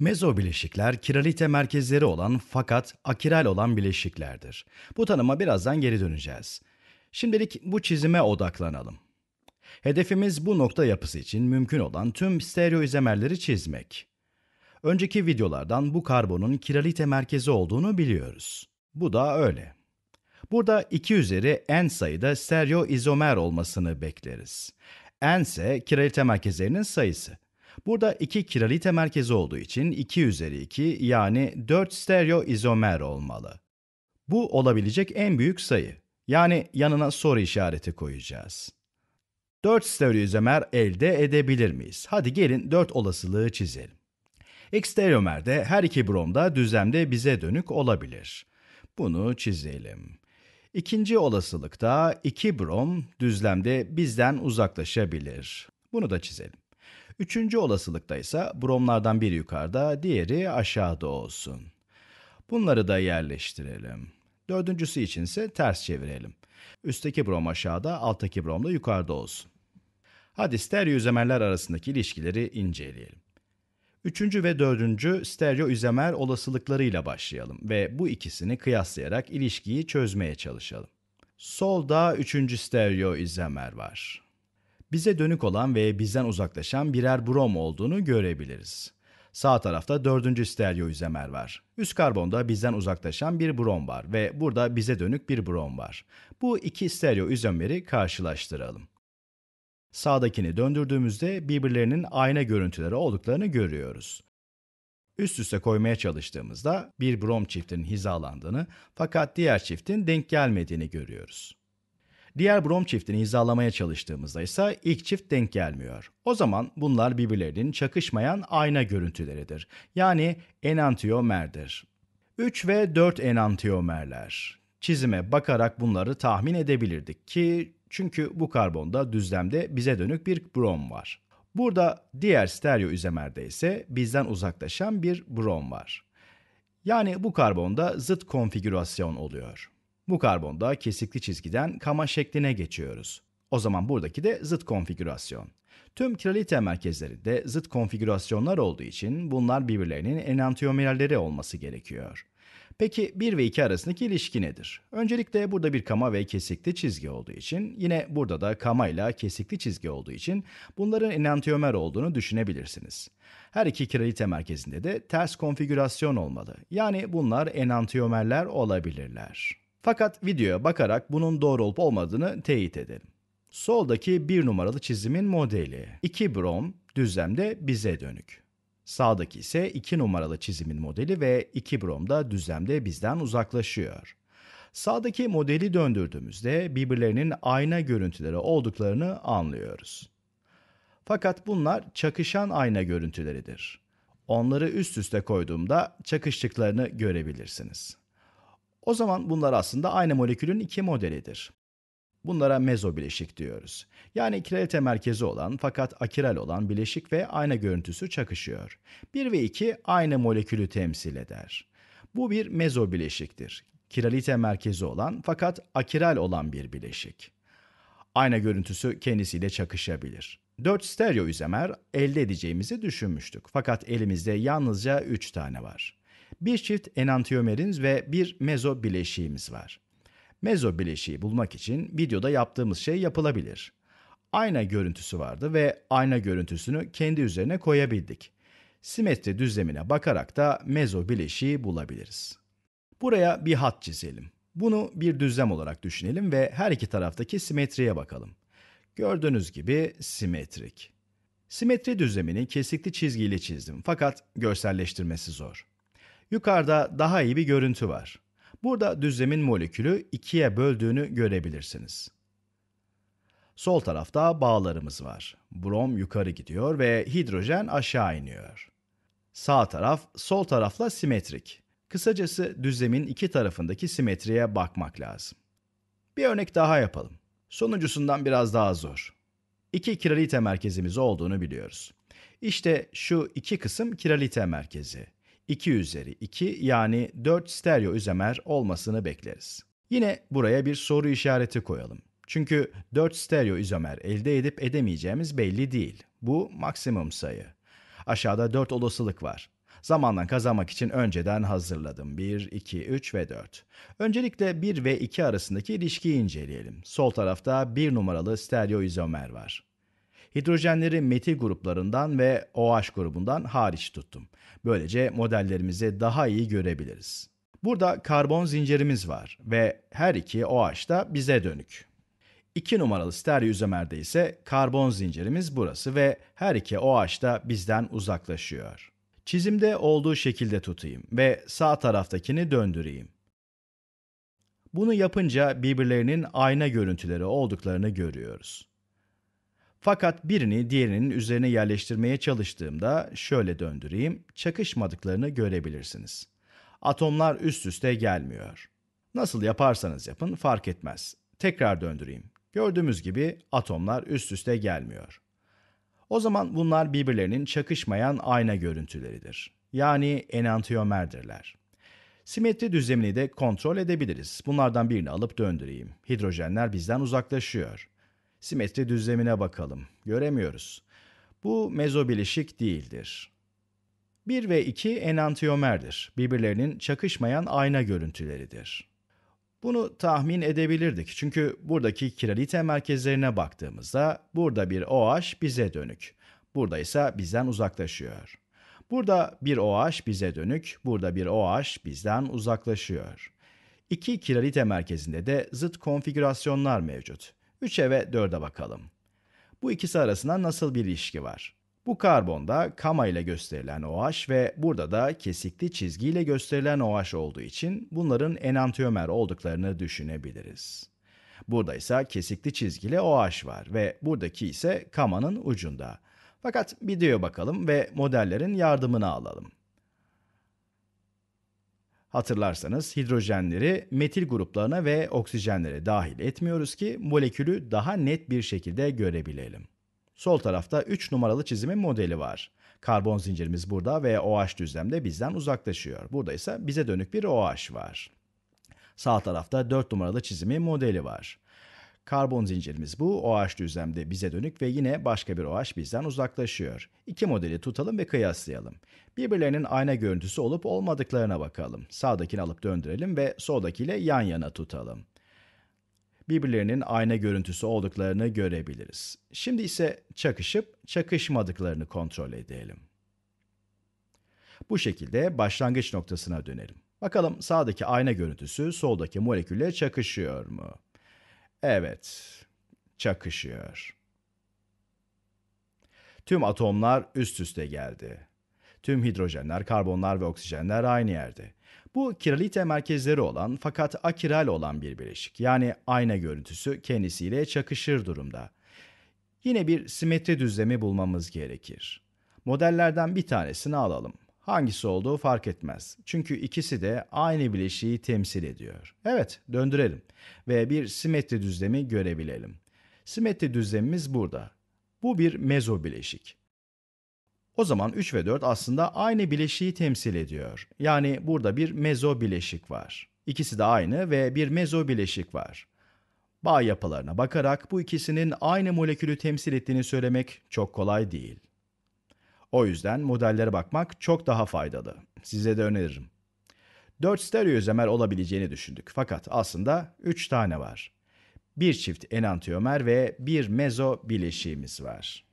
Mezo bileşikler kiralite merkezleri olan fakat akiral olan bileşiklerdir. Bu tanıma birazdan geri döneceğiz. Şimdilik bu çizime odaklanalım. Hedefimiz bu nokta yapısı için mümkün olan tüm stereoizomerleri çizmek. Önceki videolardan bu karbonun kiralite merkezi olduğunu biliyoruz. Bu da öyle. Burada 2 üzeri n sayıda stereoizomer olmasını bekleriz. n ise kiralite merkezlerinin sayısı. Burada iki kiralite merkezi olduğu için 2 üzeri 2 yani 4 stereo izomer olmalı. Bu olabilecek en büyük sayı. Yani yanına soru işareti koyacağız. 4 izomer elde edebilir miyiz? Hadi gelin 4 olasılığı çizelim. X stereomer her iki brom da düzlemde bize dönük olabilir. Bunu çizelim. İkinci olasılıkta iki brom düzlemde bizden uzaklaşabilir. Bunu da çizelim. Üçüncü olasılıkta ise bromlardan biri yukarıda, diğeri aşağıda olsun. Bunları da yerleştirelim. Dördüncüsü için ise ters çevirelim. Üstteki brom aşağıda, alttaki brom da yukarıda olsun. Hadi stereo izomerler arasındaki ilişkileri inceleyelim. Üçüncü ve dördüncü stereo izomer olasılıklarıyla başlayalım ve bu ikisini kıyaslayarak ilişkiyi çözmeye çalışalım. Solda üçüncü stereo izomer var bize dönük olan ve bizden uzaklaşan birer brom olduğunu görebiliriz. Sağ tarafta dördüncü stereo izomer var. Üst karbonda bizden uzaklaşan bir brom var ve burada bize dönük bir brom var. Bu iki stereo izomeri karşılaştıralım. Sağdakini döndürdüğümüzde birbirlerinin ayna görüntüleri olduklarını görüyoruz. Üst üste koymaya çalıştığımızda bir brom çiftinin hizalandığını fakat diğer çiftin denk gelmediğini görüyoruz. Diğer brom çiftini hizalamaya çalıştığımızda ise ilk çift denk gelmiyor. O zaman bunlar birbirlerinin çakışmayan ayna görüntüleridir. Yani enantiyomerdir. 3 ve 4 enantiyomerler. Çizime bakarak bunları tahmin edebilirdik ki çünkü bu karbonda düzlemde bize dönük bir brom var. Burada diğer stereo izomerde ise bizden uzaklaşan bir brom var. Yani bu karbonda zıt konfigürasyon oluyor. Bu karbonda kesikli çizgiden kama şekline geçiyoruz. O zaman buradaki de zıt konfigürasyon. Tüm kiralite merkezlerinde zıt konfigürasyonlar olduğu için bunlar birbirlerinin enantiyomerleri olması gerekiyor. Peki 1 ve 2 arasındaki ilişki nedir? Öncelikle burada bir kama ve kesikli çizgi olduğu için, yine burada da kama ile kesikli çizgi olduğu için bunların enantiyomer olduğunu düşünebilirsiniz. Her iki kiralite merkezinde de ters konfigürasyon olmalı. Yani bunlar enantiyomerler olabilirler. Fakat videoya bakarak bunun doğru olup olmadığını teyit edelim. Soldaki bir numaralı çizimin modeli 2 brom düzlemde bize dönük. Sağdaki ise 2 numaralı çizimin modeli ve 2 brom da düzlemde bizden uzaklaşıyor. Sağdaki modeli döndürdüğümüzde birbirlerinin ayna görüntüleri olduklarını anlıyoruz. Fakat bunlar çakışan ayna görüntüleridir. Onları üst üste koyduğumda çakıştıklarını görebilirsiniz. O zaman bunlar aslında aynı molekülün iki modelidir. Bunlara mezo bileşik diyoruz. Yani kiralite merkezi olan fakat akiral olan bileşik ve ayna görüntüsü çakışıyor. 1 ve 2 aynı molekülü temsil eder. Bu bir mezo bileşiktir. Kiralite merkezi olan fakat akiral olan bir bileşik. Ayna görüntüsü kendisiyle çakışabilir. 4 stereo izomer elde edeceğimizi düşünmüştük. Fakat elimizde yalnızca 3 tane var bir çift enantiyomerimiz ve bir mezo bileşiğimiz var. Mezo bileşiği bulmak için videoda yaptığımız şey yapılabilir. Ayna görüntüsü vardı ve ayna görüntüsünü kendi üzerine koyabildik. Simetri düzlemine bakarak da mezo bileşiği bulabiliriz. Buraya bir hat çizelim. Bunu bir düzlem olarak düşünelim ve her iki taraftaki simetriye bakalım. Gördüğünüz gibi simetrik. Simetri düzlemini kesikli çizgiyle çizdim fakat görselleştirmesi zor. Yukarıda daha iyi bir görüntü var. Burada düzlemin molekülü ikiye böldüğünü görebilirsiniz. Sol tarafta bağlarımız var. Brom yukarı gidiyor ve hidrojen aşağı iniyor. Sağ taraf sol tarafla simetrik. Kısacası düzlemin iki tarafındaki simetriye bakmak lazım. Bir örnek daha yapalım. Sonuncusundan biraz daha zor. İki kiralite merkezimiz olduğunu biliyoruz. İşte şu iki kısım kiralite merkezi. 2 üzeri 2 yani 4 stereo izomer olmasını bekleriz. Yine buraya bir soru işareti koyalım. Çünkü 4 stereo izomer elde edip edemeyeceğimiz belli değil. Bu maksimum sayı. Aşağıda 4 olasılık var. Zamandan kazanmak için önceden hazırladım. 1, 2, 3 ve 4. Öncelikle 1 ve 2 arasındaki ilişkiyi inceleyelim. Sol tarafta 1 numaralı stereo izomer var. Hidrojenleri metil gruplarından ve OH grubundan hariç tuttum. Böylece modellerimizi daha iyi görebiliriz. Burada karbon zincirimiz var ve her iki OH da bize dönük. 2 numaralı stereo izomerde ise karbon zincirimiz burası ve her iki OH da bizden uzaklaşıyor. Çizimde olduğu şekilde tutayım ve sağ taraftakini döndüreyim. Bunu yapınca birbirlerinin ayna görüntüleri olduklarını görüyoruz. Fakat birini diğerinin üzerine yerleştirmeye çalıştığımda şöyle döndüreyim, çakışmadıklarını görebilirsiniz. Atomlar üst üste gelmiyor. Nasıl yaparsanız yapın fark etmez. Tekrar döndüreyim. Gördüğümüz gibi atomlar üst üste gelmiyor. O zaman bunlar birbirlerinin çakışmayan ayna görüntüleridir. Yani enantiyomerdirler. Simetri düzlemini de kontrol edebiliriz. Bunlardan birini alıp döndüreyim. Hidrojenler bizden uzaklaşıyor simetri düzlemine bakalım. Göremiyoruz. Bu mezobileşik değildir. 1 ve 2 enantiyomerdir. Birbirlerinin çakışmayan ayna görüntüleridir. Bunu tahmin edebilirdik çünkü buradaki kiralite merkezlerine baktığımızda burada bir OH bize dönük. Burada ise bizden uzaklaşıyor. Burada bir OH bize dönük, burada bir OH bizden uzaklaşıyor. İki kiralite merkezinde de zıt konfigürasyonlar mevcut. 3'e ve 4'e bakalım. Bu ikisi arasında nasıl bir ilişki var? Bu karbonda kama ile gösterilen OH ve burada da kesikli çizgi ile gösterilen OH olduğu için bunların enantiyomer olduklarını düşünebiliriz. Burada ise kesikli çizgili OH var ve buradaki ise kamanın ucunda. Fakat videoya bakalım ve modellerin yardımını alalım. Hatırlarsanız hidrojenleri metil gruplarına ve oksijenlere dahil etmiyoruz ki molekülü daha net bir şekilde görebilelim. Sol tarafta 3 numaralı çizimin modeli var. Karbon zincirimiz burada ve OH düzlemde bizden uzaklaşıyor. Burada ise bize dönük bir OH var. Sağ tarafta 4 numaralı çizimin modeli var. Karbon zincirimiz bu. OH düzlemde bize dönük ve yine başka bir OH bizden uzaklaşıyor. İki modeli tutalım ve kıyaslayalım. Birbirlerinin ayna görüntüsü olup olmadıklarına bakalım. Sağdakini alıp döndürelim ve soldakiyle yan yana tutalım. Birbirlerinin ayna görüntüsü olduklarını görebiliriz. Şimdi ise çakışıp çakışmadıklarını kontrol edelim. Bu şekilde başlangıç noktasına dönelim. Bakalım sağdaki ayna görüntüsü soldaki moleküle çakışıyor mu? Evet, çakışıyor. Tüm atomlar üst üste geldi. Tüm hidrojenler, karbonlar ve oksijenler aynı yerde. Bu kiralite merkezleri olan fakat akiral olan bir bileşik. Yani ayna görüntüsü kendisiyle çakışır durumda. Yine bir simetri düzlemi bulmamız gerekir. Modellerden bir tanesini alalım. Hangisi olduğu fark etmez. Çünkü ikisi de aynı bileşiği temsil ediyor. Evet, döndürelim ve bir simetri düzlemi görebilelim. Simetri düzlemimiz burada. Bu bir mezo bileşik. O zaman 3 ve 4 aslında aynı bileşiği temsil ediyor. Yani burada bir mezo bileşik var. İkisi de aynı ve bir mezo bileşik var. Bağ yapılarına bakarak bu ikisinin aynı molekülü temsil ettiğini söylemek çok kolay değil. O yüzden modellere bakmak çok daha faydalı. Size de öneririm. 4 stereo izomer olabileceğini düşündük fakat aslında 3 tane var. Bir çift enantiyomer ve bir mezo bileşiğimiz var.